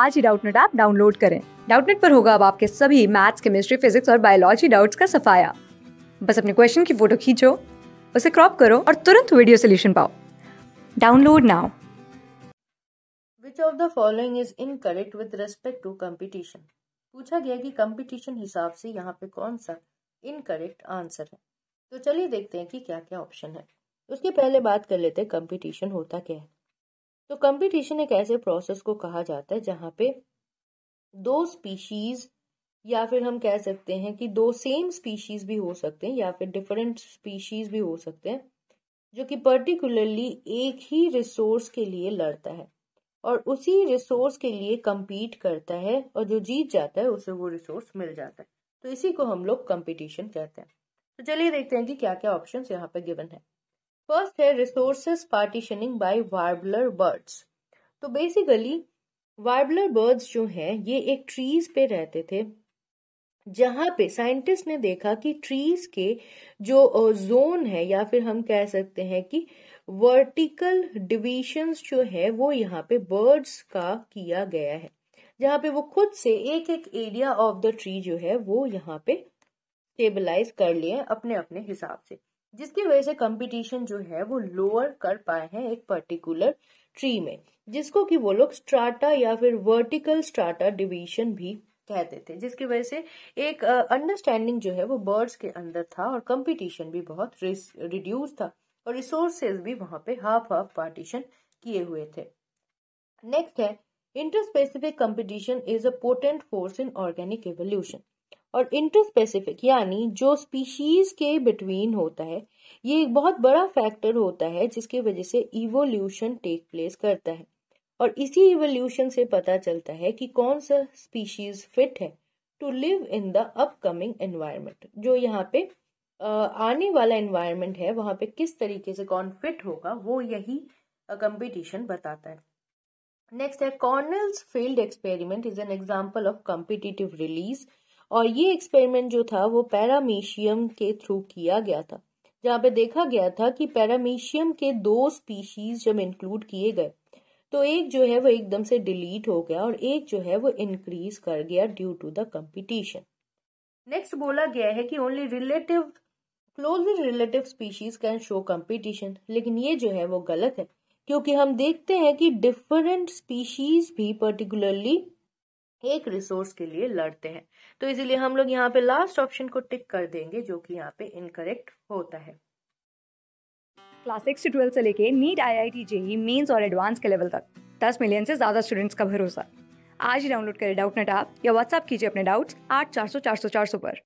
आज ही Doubtnet app download करें डाउटनेट पर होगा अब आपके सभी मैथ्स केमिस्ट्री फिजिक्स और बायोलॉजी डाउट्स का सफाया बस अपने क्वेश्चन की फोटो खींचो उसे क्रॉप करो और तुरंत वीडियो सोल्यूशन पाओ download now which of the following is incorrect with respect to competition पूछा गया कि कंपटीशन हिसाब से यहाँ पे कौन सा इनकरेक्ट आंसर है तो चलिए देखते हैं कि क्या क्या ऑप्शन है उसके पहले बात कर लेते हैं कंपटीशन होता क्या है तो कंपटीशन एक ऐसे प्रोसेस को कहा जाता है जहां पे दो स्पीशीज या फिर हम कह सकते हैं कि दो सेम स्पीशीज भी हो सकते हैं या फिर डिफरेंट स्पीशीज भी हो सकते हैं जो कि पर्टिकुलरली एक ही रिसोर्स के लिए लड़ता है और उसी रिसोर्स के लिए कम्पीट करता है और जो जीत जाता है उसे वो रिसोर्स मिल जाता है तो इसी को हम लोग कंपटीशन कहते हैं तो चलिए देखते हैं कि क्या क्या ऑप्शन यहाँ पे गिवन है फर्स्ट है resources partitioning by warbler birds तो बेसिकली वार्बलर बर्ड्स जो हैं ये एक ट्रीज पे रहते थे जहाँ पे साइंटिस्ट ने देखा कि ट्रीज के जो जोन है या फिर हम कह सकते हैं कि वर्टिकल डिविशंस जो है वो यहाँ पे बर्ड्स का किया गया है जहाँ पे वो खुद से एक एक एरिया ऑफ द ट्री जो है वो यहाँ पे स्टेबलाइज कर लिए अपने अपने हिसाब से जिसकी वजह से कंपटीशन जो है वो लोअर कर पाए हैं एक पर्टिकुलर ट्री में जिसको कि वो लोग स्ट्राटा या फिर वर्टिकल स्ट्राटा डिवीजन भी कहते थे जिसकी वजह से एक अंडरस्टैंडिंग uh, जो है वो बर्ड्स के अंदर था और कंपटीशन भी बहुत रिड्यूस था और रिसोर्सेज भी वहां पे हाफ हाफ पार्टीशन किए हुए थे नेक्स्ट है interspecific competition is a potent force in organic evolution और इंटरस्पेसिफिक यानी जो स्पीशीज के बिटवीन होता है ये एक बहुत बड़ा फैक्टर होता है जिसकी वजह से इवोल्यूशन टेक प्लेस करता है और इसी इवोल्यूशन से पता चलता है कि कौन सा स्पीशीज फिट है to live in the upcoming environment जो यहाँ पे आने वाला एनवायरमेंट है वहां पे किस तरीके से कौन फिट होगा वो यही कंपटीशन बताता है नेक्स्ट है Connell's field experiment is an example of competitive release और ये एक्सपेरिमेंट जो था वो पैरामीशियम के थ्रू किया गया था जहाँ पे देखा गया था कि पैरामीशियम के दो स्पीशीज जब इंक्लूड किए गए तो एक जो है वो एकदम से डिलीट हो गया और एक जो है वो इंक्रीज कर गया due to the competition next बोला गया है कि only relative closely relative species can show competition लेकिन ये जो है वो गलत है क्योंकि हम देखते हैं कि डिफरेंट स्पीशीज भी पर्टिकुलरली एक रिसोर्स के लिए लड़ते हैं तो इसीलिए हम लोग यहाँ पे लास्ट ऑप्शन को टिक कर देंगे जो कि यहाँ पे इनकरेक्ट होता है क्लास सिक्स से ट्वेल्थ से लेके NEET I I T JEE mains और एडवांस के लेवल तक दस मिलियन से ज़्यादा स्टूडेंट्स का भरोसा आज ही डाउनलोड करें डाउट नेट आप या व्हाट्सअप कीजिए अपने डाउट्स आठ चार सौ चार सौ चार सौ पर